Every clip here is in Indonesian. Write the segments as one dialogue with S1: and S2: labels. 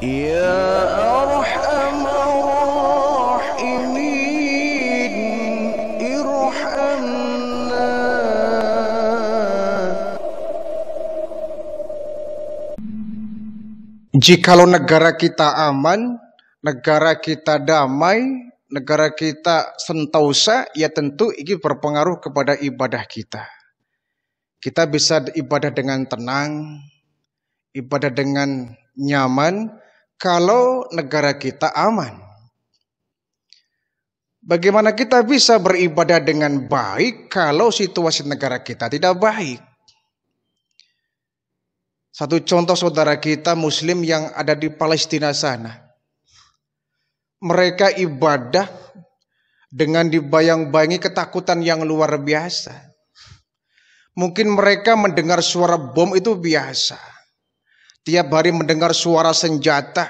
S1: Ya Jikalau negara kita aman, negara kita damai, negara kita sentosa, ya tentu ini berpengaruh kepada ibadah kita. Kita bisa ibadah dengan tenang, ibadah dengan nyaman, kalau negara kita aman. Bagaimana kita bisa beribadah dengan baik kalau situasi negara kita tidak baik? Satu contoh saudara kita muslim yang ada di Palestina sana. Mereka ibadah dengan dibayang-bayangi ketakutan yang luar biasa. Mungkin mereka mendengar suara bom itu biasa tiap hari mendengar suara senjata,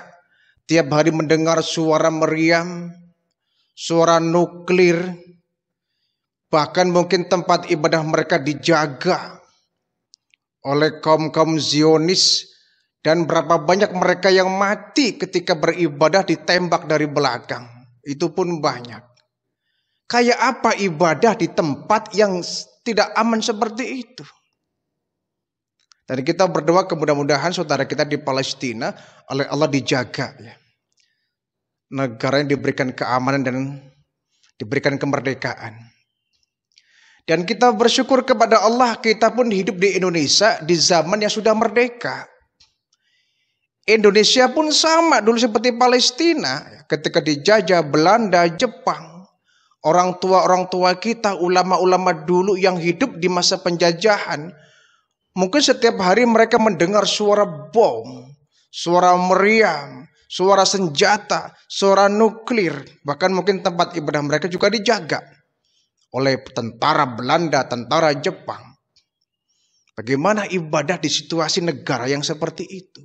S1: tiap hari mendengar suara meriam, suara nuklir, bahkan mungkin tempat ibadah mereka dijaga oleh kaum-kaum Zionis dan berapa banyak mereka yang mati ketika beribadah ditembak dari belakang. Itu pun banyak. Kayak apa ibadah di tempat yang tidak aman seperti itu? Dan kita berdoa kemudahan mudahan saudara kita di Palestina oleh Allah dijaga. Ya. Negara yang diberikan keamanan dan diberikan kemerdekaan. Dan kita bersyukur kepada Allah kita pun hidup di Indonesia di zaman yang sudah merdeka. Indonesia pun sama dulu seperti Palestina ya. ketika dijajah Belanda, Jepang. Orang tua-orang tua kita, ulama-ulama dulu yang hidup di masa penjajahan Mungkin setiap hari mereka mendengar suara bom, suara meriam, suara senjata, suara nuklir. Bahkan mungkin tempat ibadah mereka juga dijaga oleh tentara Belanda, tentara Jepang. Bagaimana ibadah di situasi negara yang seperti itu?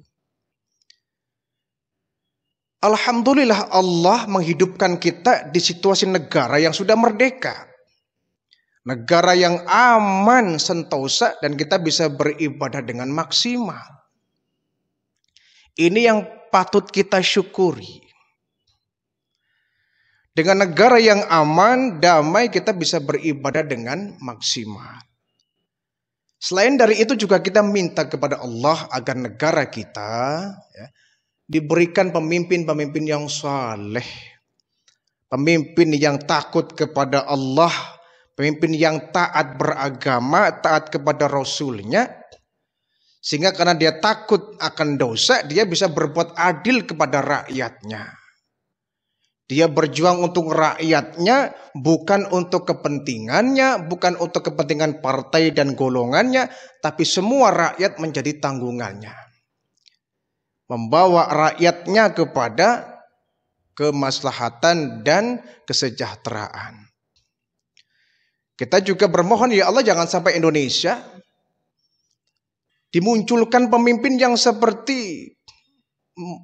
S1: Alhamdulillah Allah menghidupkan kita di situasi negara yang sudah merdeka negara yang aman, sentosa, dan kita bisa beribadah dengan maksimal. Ini yang patut kita syukuri. Dengan negara yang aman, damai, kita bisa beribadah dengan maksimal. Selain dari itu juga kita minta kepada Allah agar negara kita ya, diberikan pemimpin-pemimpin yang saleh, pemimpin yang takut kepada Allah, Pemimpin yang taat beragama, taat kepada Rasulnya. Sehingga karena dia takut akan dosa, dia bisa berbuat adil kepada rakyatnya. Dia berjuang untuk rakyatnya, bukan untuk kepentingannya, bukan untuk kepentingan partai dan golongannya, tapi semua rakyat menjadi tanggungannya. Membawa rakyatnya kepada kemaslahatan dan kesejahteraan. Kita juga bermohon ya Allah jangan sampai Indonesia dimunculkan pemimpin yang seperti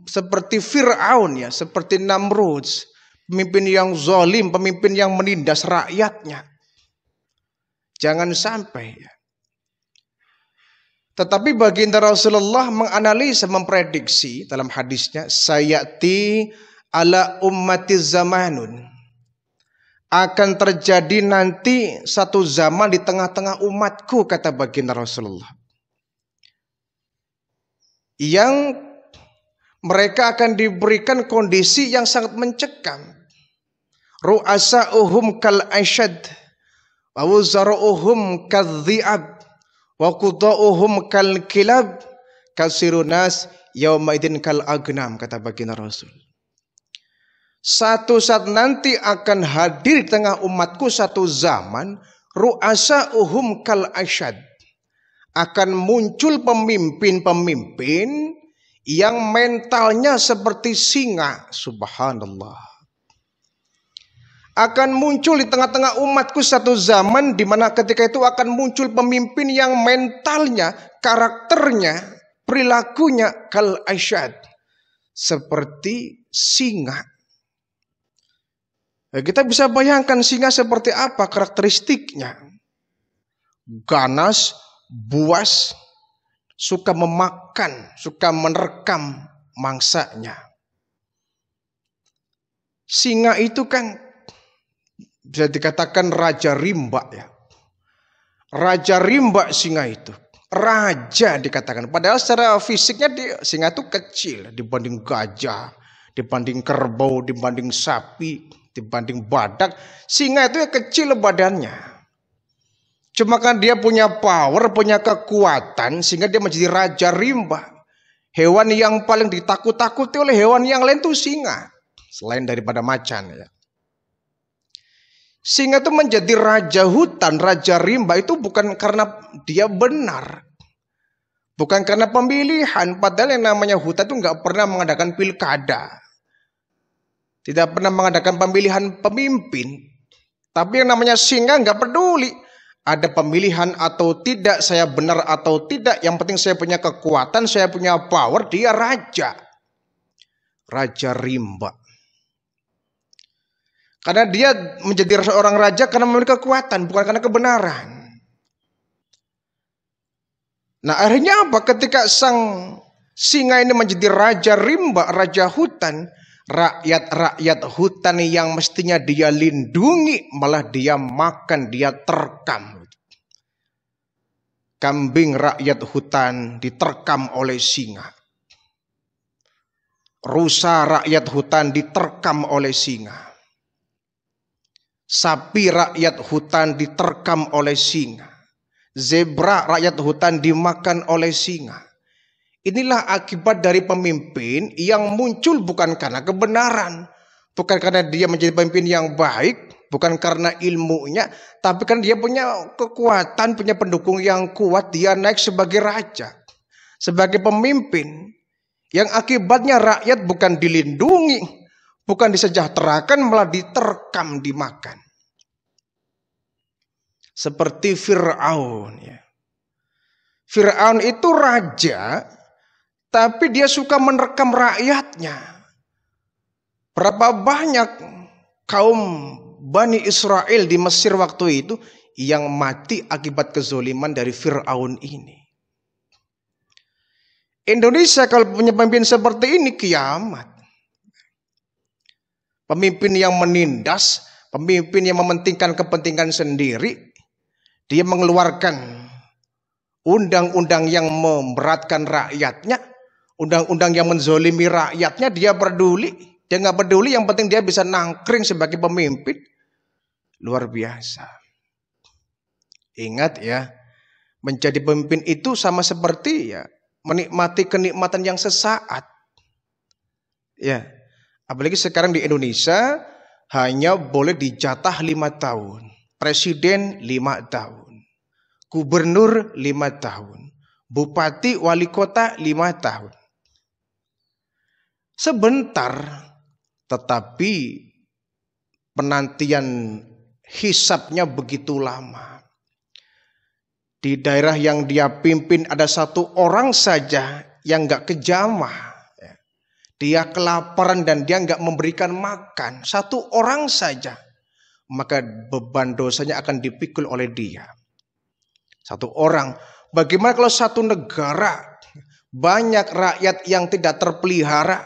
S1: seperti Fir'aun ya, seperti Namrud, pemimpin yang zalim, pemimpin yang menindas rakyatnya. Jangan sampai ya. Tetapi baginda Rasulullah menganalisa, memprediksi dalam hadisnya, sayati ala ummati zamanun. akan terjadi nanti satu zaman di tengah-tengah umatku, kata baginda Rasulullah. Yang mereka akan diberikan kondisi yang sangat mencekam. Ru'asa uhum kal asyad, wa wuzara uhum kal zi'ab, wa kuda uhum kal kilab, kasirunas yaumaidin kal agnam, kata baginda Rasulullah. Satu saat nanti akan hadir di tengah umatku satu zaman ruasa uhum kal asyad akan muncul pemimpin-pemimpin yang mentalnya seperti singa subhanallah akan muncul di tengah-tengah umatku satu zaman di mana ketika itu akan muncul pemimpin yang mentalnya, karakternya, perilakunya kal asyad seperti singa Ya, kita bisa bayangkan singa seperti apa karakteristiknya. Ganas, buas, suka memakan, suka menerkam mangsanya. Singa itu kan bisa dikatakan raja rimba ya. Raja rimba singa itu. Raja dikatakan. Padahal secara fisiknya di, singa itu kecil dibanding gajah, dibanding kerbau, dibanding sapi dibanding badak. Singa itu ya kecil badannya. Cuma kan dia punya power, punya kekuatan sehingga dia menjadi raja rimba. Hewan yang paling ditakut-takuti oleh hewan yang lain itu singa. Selain daripada macan ya. Singa itu menjadi raja hutan, raja rimba itu bukan karena dia benar. Bukan karena pemilihan, padahal yang namanya hutan itu nggak pernah mengadakan pilkada tidak pernah mengadakan pemilihan pemimpin. Tapi yang namanya singa nggak peduli ada pemilihan atau tidak, saya benar atau tidak. Yang penting saya punya kekuatan, saya punya power, dia raja. Raja rimba. Karena dia menjadi seorang raja karena memiliki kekuatan, bukan karena kebenaran. Nah akhirnya apa? Ketika sang singa ini menjadi raja rimba, raja hutan, Rakyat-rakyat hutan yang mestinya dia lindungi malah dia makan, dia terkam. Kambing rakyat hutan diterkam oleh singa. Rusa rakyat hutan diterkam oleh singa. Sapi rakyat hutan diterkam oleh singa. Zebra rakyat hutan dimakan oleh singa. Inilah akibat dari pemimpin yang muncul bukan karena kebenaran, bukan karena dia menjadi pemimpin yang baik, bukan karena ilmunya, tapi kan dia punya kekuatan, punya pendukung yang kuat, dia naik sebagai raja, sebagai pemimpin. Yang akibatnya rakyat bukan dilindungi, bukan disejahterakan, malah diterkam, dimakan. Seperti Fir'aun. Ya. Fir'aun itu raja tapi dia suka menerkam rakyatnya. Berapa banyak kaum Bani Israel di Mesir waktu itu yang mati akibat kezoliman dari Fir'aun ini. Indonesia kalau punya pemimpin seperti ini kiamat. Pemimpin yang menindas, pemimpin yang mementingkan kepentingan sendiri, dia mengeluarkan undang-undang yang memberatkan rakyatnya, undang-undang yang menzolimi rakyatnya dia peduli. Dia nggak peduli, yang penting dia bisa nangkring sebagai pemimpin. Luar biasa. Ingat ya, menjadi pemimpin itu sama seperti ya menikmati kenikmatan yang sesaat. Ya, apalagi sekarang di Indonesia hanya boleh dijatah lima tahun, presiden lima tahun, gubernur lima tahun, bupati wali kota lima tahun sebentar tetapi penantian hisapnya begitu lama. Di daerah yang dia pimpin ada satu orang saja yang gak kejamah. Dia kelaparan dan dia gak memberikan makan. Satu orang saja. Maka beban dosanya akan dipikul oleh dia. Satu orang. Bagaimana kalau satu negara banyak rakyat yang tidak terpelihara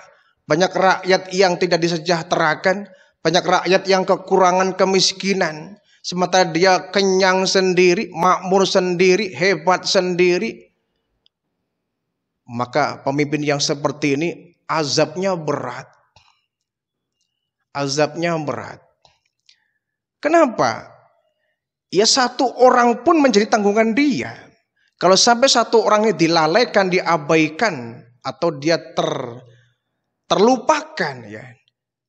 S1: banyak rakyat yang tidak disejahterakan, banyak rakyat yang kekurangan kemiskinan. Sementara dia kenyang sendiri, makmur sendiri, hebat sendiri. Maka pemimpin yang seperti ini azabnya berat. Azabnya berat. Kenapa? Ya satu orang pun menjadi tanggungan dia. Kalau sampai satu orangnya dilalaikan, diabaikan, atau dia ter terlupakan ya.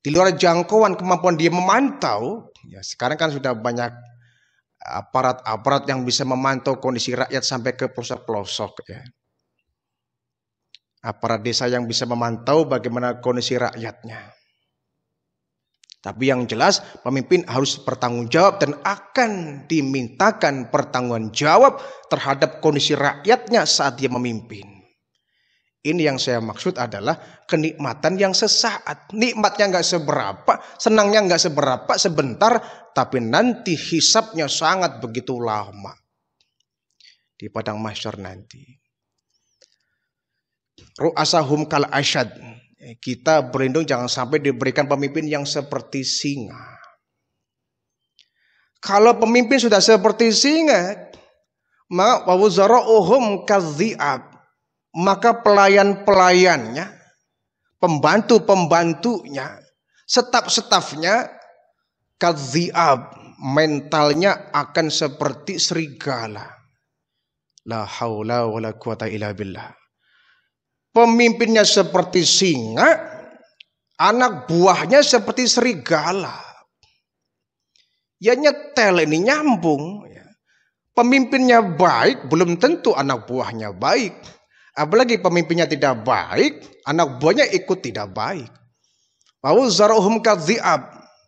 S1: Di luar jangkauan kemampuan dia memantau, ya sekarang kan sudah banyak aparat-aparat yang bisa memantau kondisi rakyat sampai ke pelosok-pelosok ya. Aparat desa yang bisa memantau bagaimana kondisi rakyatnya. Tapi yang jelas pemimpin harus bertanggung jawab dan akan dimintakan pertanggungjawab terhadap kondisi rakyatnya saat dia memimpin. Ini yang saya maksud adalah kenikmatan yang sesaat. Nikmatnya nggak seberapa, senangnya nggak seberapa, sebentar. Tapi nanti hisapnya sangat begitu lama. Di padang mahsyar nanti. Ru'asahum kal asyad. Eh, kita berlindung jangan sampai diberikan pemimpin yang seperti singa. Kalau pemimpin sudah seperti singa, maka wawuzara'uhum kaziab maka pelayan-pelayannya, pembantu-pembantunya, setap stafnya kadziab, mentalnya akan seperti serigala. La haula wa la quwata illa billah. Pemimpinnya seperti singa, anak buahnya seperti serigala. Ya nyetel ini nyambung. Ya. Pemimpinnya baik, belum tentu anak buahnya baik Apalagi pemimpinnya tidak baik, anak buahnya ikut tidak baik.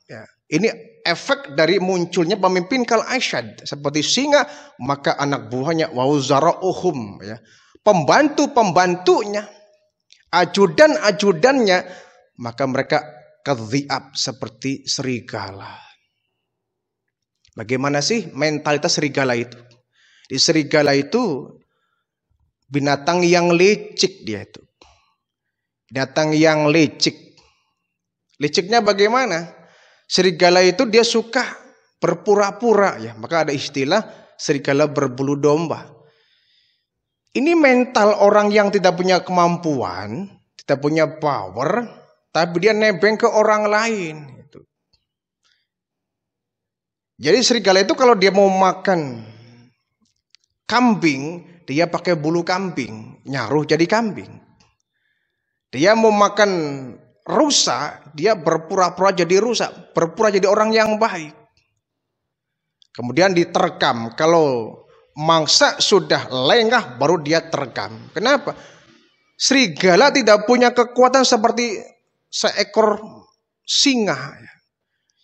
S1: Ya, ini efek dari munculnya pemimpin kal Aisyad seperti singa maka anak buahnya ya. Pembantu pembantunya, ajudan ajudannya maka mereka kadziab seperti serigala. Bagaimana sih mentalitas serigala itu? Di serigala itu Binatang yang licik dia itu. Binatang yang licik. Liciknya bagaimana? Serigala itu dia suka berpura-pura ya. Maka ada istilah serigala berbulu domba. Ini mental orang yang tidak punya kemampuan, tidak punya power, tapi dia nebeng ke orang lain. Gitu. Jadi serigala itu kalau dia mau makan kambing, dia pakai bulu kambing, nyaruh jadi kambing. Dia mau makan rusa, dia berpura-pura jadi rusa, berpura jadi orang yang baik. Kemudian diterkam. Kalau mangsa sudah lengah baru dia terkam. Kenapa? Serigala tidak punya kekuatan seperti seekor singa.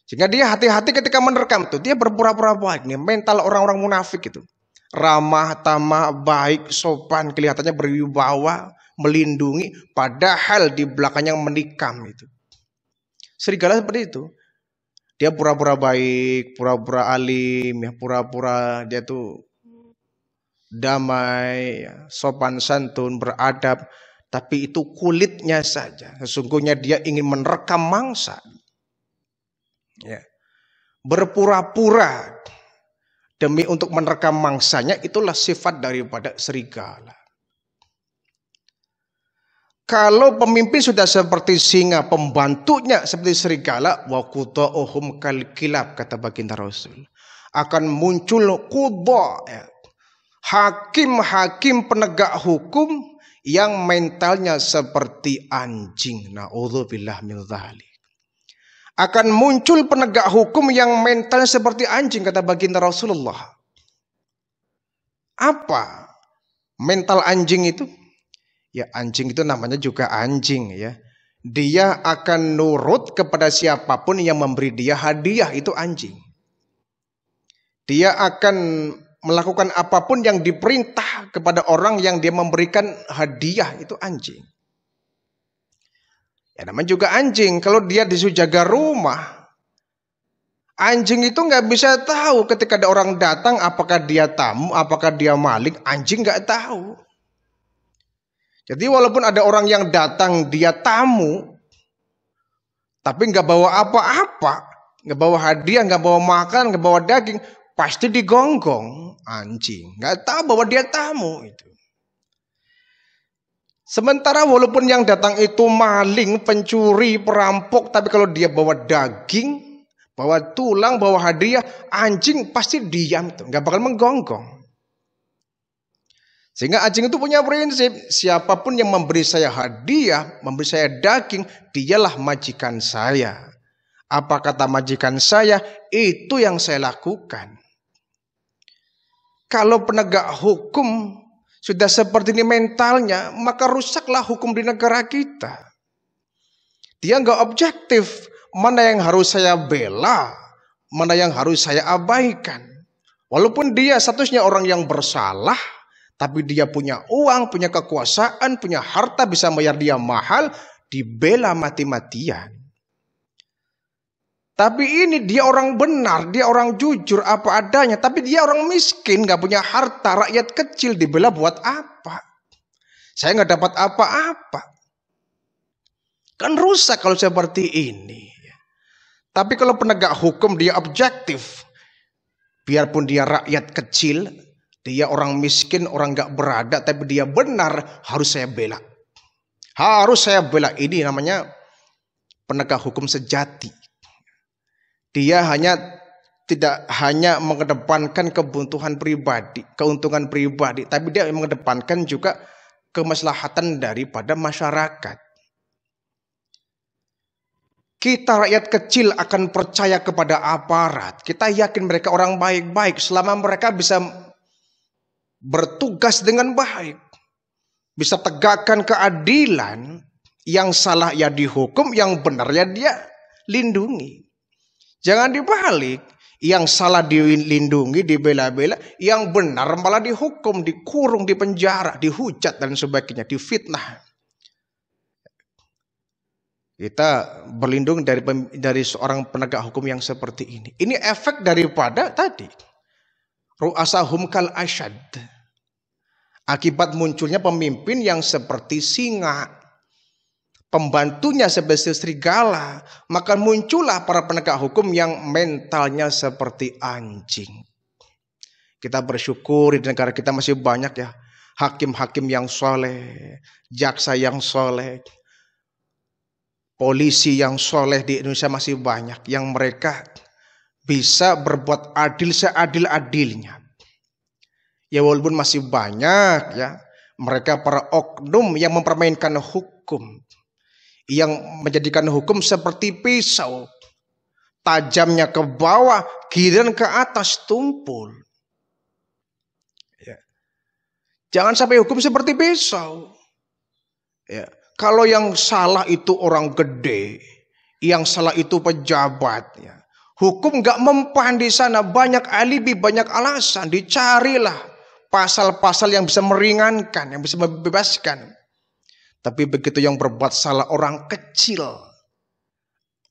S1: Sehingga dia hati-hati ketika menerkam itu. Dia berpura-pura baik. Ini mental orang-orang munafik itu ramah, tamah, baik, sopan, kelihatannya berwibawa, melindungi, padahal di belakangnya menikam itu. Serigala seperti itu. Dia pura-pura baik, pura-pura alim, ya pura-pura dia tuh damai, ya, sopan santun, beradab, tapi itu kulitnya saja. Sesungguhnya dia ingin menerkam mangsa. Ya. Berpura-pura demi untuk menerkam mangsanya itulah sifat daripada serigala. Kalau pemimpin sudah seperti singa, pembantunya seperti serigala, wa ohum kal kilab kata baginda Rasul. Akan muncul kudo, ya. hakim-hakim penegak hukum yang mentalnya seperti anjing. Na'udzubillah min dhali akan muncul penegak hukum yang mentalnya seperti anjing kata baginda Rasulullah. Apa mental anjing itu? Ya anjing itu namanya juga anjing ya. Dia akan nurut kepada siapapun yang memberi dia hadiah itu anjing. Dia akan melakukan apapun yang diperintah kepada orang yang dia memberikan hadiah itu anjing. Ya namanya juga anjing. Kalau dia disuruh jaga rumah. Anjing itu nggak bisa tahu ketika ada orang datang apakah dia tamu, apakah dia malik, Anjing nggak tahu. Jadi walaupun ada orang yang datang dia tamu, tapi nggak bawa apa-apa, nggak bawa hadiah, nggak bawa makan, nggak bawa daging, pasti digonggong anjing. Nggak tahu bahwa dia tamu itu. Sementara walaupun yang datang itu maling, pencuri, perampok, tapi kalau dia bawa daging, bawa tulang, bawa hadiah, anjing pasti diam tuh, nggak bakal menggonggong. Sehingga anjing itu punya prinsip, siapapun yang memberi saya hadiah, memberi saya daging, dialah majikan saya. Apa kata majikan saya, itu yang saya lakukan. Kalau penegak hukum sudah seperti ini mentalnya, maka rusaklah hukum di negara kita. Dia nggak objektif mana yang harus saya bela, mana yang harus saya abaikan. Walaupun dia statusnya orang yang bersalah, tapi dia punya uang, punya kekuasaan, punya harta, bisa bayar dia mahal, dibela mati-matian. Tapi ini dia orang benar, dia orang jujur apa adanya. Tapi dia orang miskin, gak punya harta, rakyat kecil dibela buat apa? Saya nggak dapat apa-apa. Kan rusak kalau seperti ini. Tapi kalau penegak hukum dia objektif. Biarpun dia rakyat kecil, dia orang miskin, orang gak berada, tapi dia benar harus saya bela. Harus saya bela. Ini namanya penegak hukum sejati dia hanya tidak hanya mengedepankan kebutuhan pribadi, keuntungan pribadi, tapi dia mengedepankan juga kemaslahatan daripada masyarakat. Kita rakyat kecil akan percaya kepada aparat. Kita yakin mereka orang baik-baik selama mereka bisa bertugas dengan baik. Bisa tegakkan keadilan. Yang salah ya dihukum, yang benar ya dia lindungi. Jangan dibalik. Yang salah dilindungi, dibela-bela. Yang benar malah dihukum, dikurung, dipenjara, dihujat dan sebagainya, difitnah. Kita berlindung dari dari seorang penegak hukum yang seperti ini. Ini efek daripada tadi. Ru'asahum kal asyad. Akibat munculnya pemimpin yang seperti singa pembantunya sebesar serigala, maka muncullah para penegak hukum yang mentalnya seperti anjing. Kita bersyukur di negara kita masih banyak ya hakim-hakim yang soleh, jaksa yang soleh, polisi yang soleh di Indonesia masih banyak yang mereka bisa berbuat adil seadil-adilnya. Ya walaupun masih banyak ya mereka para oknum yang mempermainkan hukum yang menjadikan hukum seperti pisau. Tajamnya ke bawah, giliran ke atas tumpul. Ya. Jangan sampai hukum seperti pisau. Ya. Kalau yang salah itu orang gede, yang salah itu pejabat. Ya. Hukum gak mempan di sana, banyak alibi, banyak alasan, dicarilah pasal-pasal yang bisa meringankan, yang bisa membebaskan. Tapi begitu yang berbuat salah orang kecil,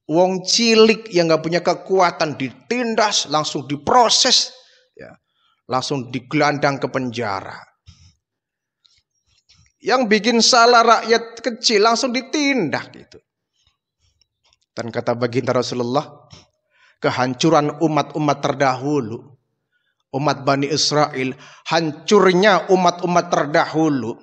S1: wong cilik yang gak punya kekuatan ditindas, langsung diproses, ya, langsung digelandang ke penjara. Yang bikin salah rakyat kecil langsung ditindak gitu. Dan kata baginda Rasulullah, kehancuran umat-umat terdahulu, umat Bani Israel, hancurnya umat-umat terdahulu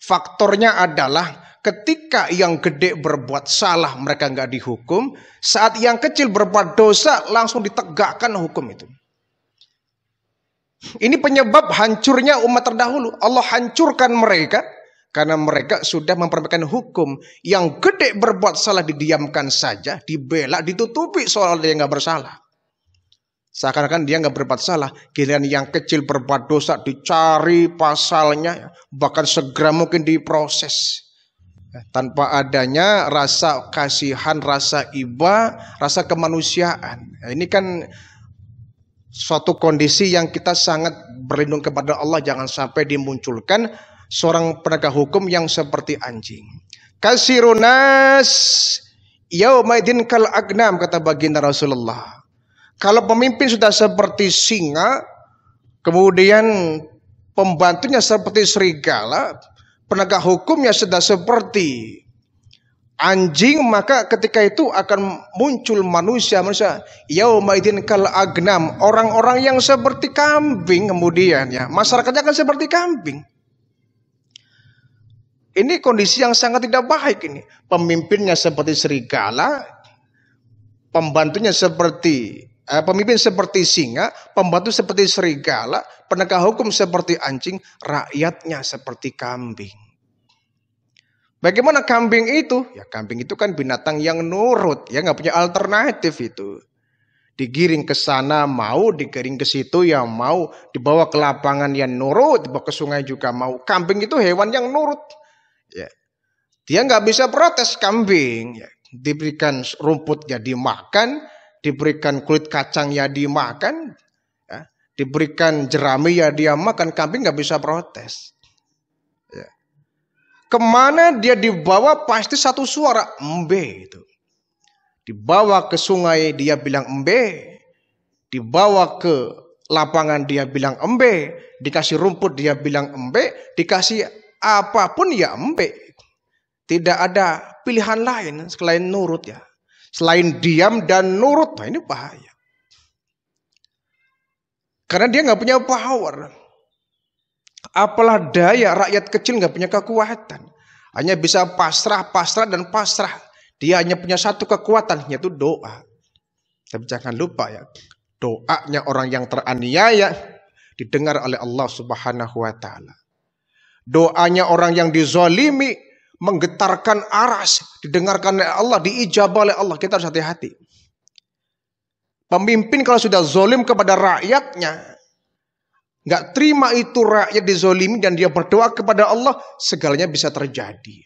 S1: Faktornya adalah ketika yang gede berbuat salah mereka nggak dihukum, saat yang kecil berbuat dosa langsung ditegakkan hukum itu. Ini penyebab hancurnya umat terdahulu. Allah hancurkan mereka karena mereka sudah mempermainkan hukum yang gede berbuat salah didiamkan saja, dibela, ditutupi soal dia nggak bersalah. Seakan-akan dia nggak berbuat salah. Giliran yang kecil berbuat dosa dicari pasalnya, bahkan segera mungkin diproses. Ya, tanpa adanya rasa kasihan, rasa iba, rasa kemanusiaan. Ya, ini kan suatu kondisi yang kita sangat berlindung kepada Allah. Jangan sampai dimunculkan seorang penegak hukum yang seperti anjing. Kasirunas yaumaidin kal agnam kata baginda Rasulullah kalau pemimpin sudah seperti singa, kemudian pembantunya seperti serigala, penegak hukumnya sudah seperti anjing, maka ketika itu akan muncul manusia, manusia yaumaidin kal agnam, orang-orang yang seperti kambing kemudian ya, masyarakatnya akan seperti kambing. Ini kondisi yang sangat tidak baik ini. Pemimpinnya seperti serigala, pembantunya seperti Eh, pemimpin seperti singa, pembantu seperti serigala, penegak hukum seperti anjing, rakyatnya seperti kambing. Bagaimana kambing itu? Ya kambing itu kan binatang yang nurut, ya nggak punya alternatif itu. Digiring ke sana mau, digiring ke situ ya mau, dibawa ke lapangan yang nurut, dibawa ke sungai juga mau. Kambing itu hewan yang nurut. Ya. Dia nggak bisa protes kambing. Ya. Diberikan rumput jadi makan, diberikan kulit kacang ya dimakan, ya. diberikan jerami ya dia makan, kambing nggak bisa protes. Ya. Kemana dia dibawa pasti satu suara embe itu. Dibawa ke sungai dia bilang embe, dibawa ke lapangan dia bilang embe, dikasih rumput dia bilang embe, dikasih apapun ya embe. Tidak ada pilihan lain selain nurut ya. Selain diam dan nurut, nah ini bahaya. Karena dia nggak punya power. Apalah daya rakyat kecil nggak punya kekuatan. Hanya bisa pasrah, pasrah, dan pasrah. Dia hanya punya satu kekuatan, yaitu doa. Tapi jangan lupa ya, doanya orang yang teraniaya didengar oleh Allah Subhanahu wa taala. Doanya orang yang dizolimi menggetarkan aras, didengarkan oleh Allah, diijabah oleh Allah. Kita harus hati-hati. Pemimpin kalau sudah zolim kepada rakyatnya, nggak terima itu rakyat dizolimi dan dia berdoa kepada Allah, segalanya bisa terjadi.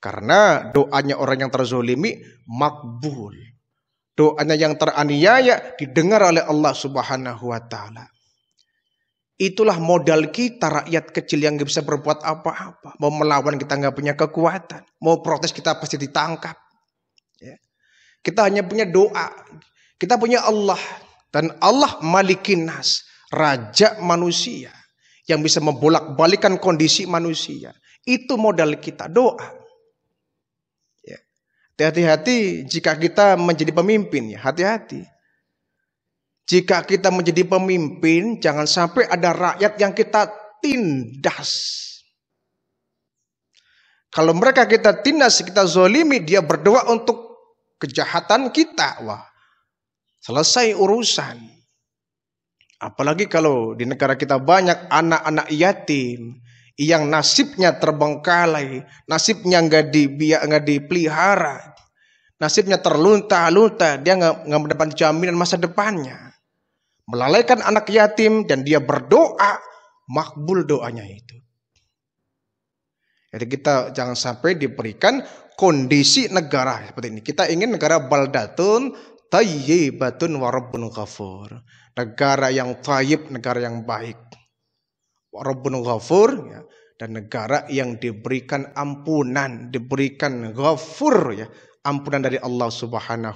S1: Karena doanya orang yang terzolimi makbul. Doanya yang teraniaya didengar oleh Allah subhanahu wa ta'ala. Itulah modal kita rakyat kecil yang nggak bisa berbuat apa-apa. Mau melawan kita nggak punya kekuatan. Mau protes kita pasti ditangkap. Ya. Kita hanya punya doa. Kita punya Allah. Dan Allah malikin nas. Raja manusia. Yang bisa membolak-balikan kondisi manusia. Itu modal kita. Doa. Ya. Hati-hati ya. jika kita menjadi pemimpin. ya Hati-hati. Jika kita menjadi pemimpin, jangan sampai ada rakyat yang kita tindas. Kalau mereka kita tindas, kita zolimi, dia berdoa untuk kejahatan kita. Wah, selesai urusan. Apalagi kalau di negara kita banyak anak-anak yatim yang nasibnya terbengkalai, nasibnya nggak di nggak dipelihara, nasibnya terlunta-lunta, dia nggak mendapat jaminan masa depannya melalaikan anak yatim dan dia berdoa, makbul doanya itu. Jadi kita jangan sampai diberikan kondisi negara seperti ini. Kita ingin negara baldatun tayyibatun warabun ghafur. Negara yang tayyib, negara yang baik. Warabun ghafur ya. dan negara yang diberikan ampunan, diberikan ghafur ya, ampunan dari Allah Subhanahu